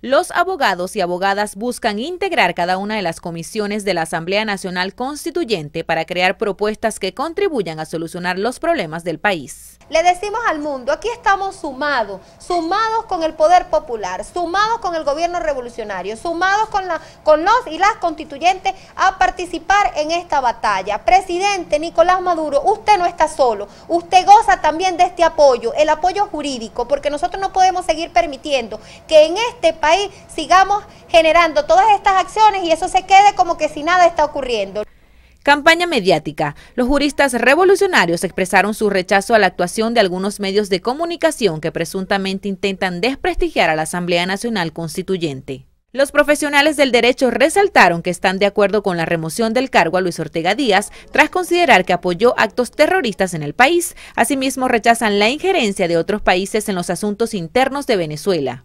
Los abogados y abogadas buscan integrar cada una de las comisiones de la Asamblea Nacional Constituyente para crear propuestas que contribuyan a solucionar los problemas del país. Le decimos al mundo, aquí estamos sumados, sumados con el poder popular, sumados con el gobierno revolucionario, sumados con, los y las constituyentes a participar en esta batalla. Presidente Nicolás Maduro, usted no está solo, usted goza también de este apoyo, el apoyo jurídico, porque nosotros no podemos seguir permitiendo que en este país ahí sigamos generando todas estas acciones y eso se quede como que si nada está ocurriendo. Campaña mediática. Los juristas revolucionarios expresaron su rechazo a la actuación de algunos medios de comunicación que presuntamente intentan desprestigiar a la Asamblea Nacional Constituyente. Los profesionales del derecho resaltaron que están de acuerdo con la remoción del cargo a Luis Ortega Díaz tras considerar que apoyó actos terroristas en el país. Asimismo, rechazan la injerencia de otros países en los asuntos internos de Venezuela.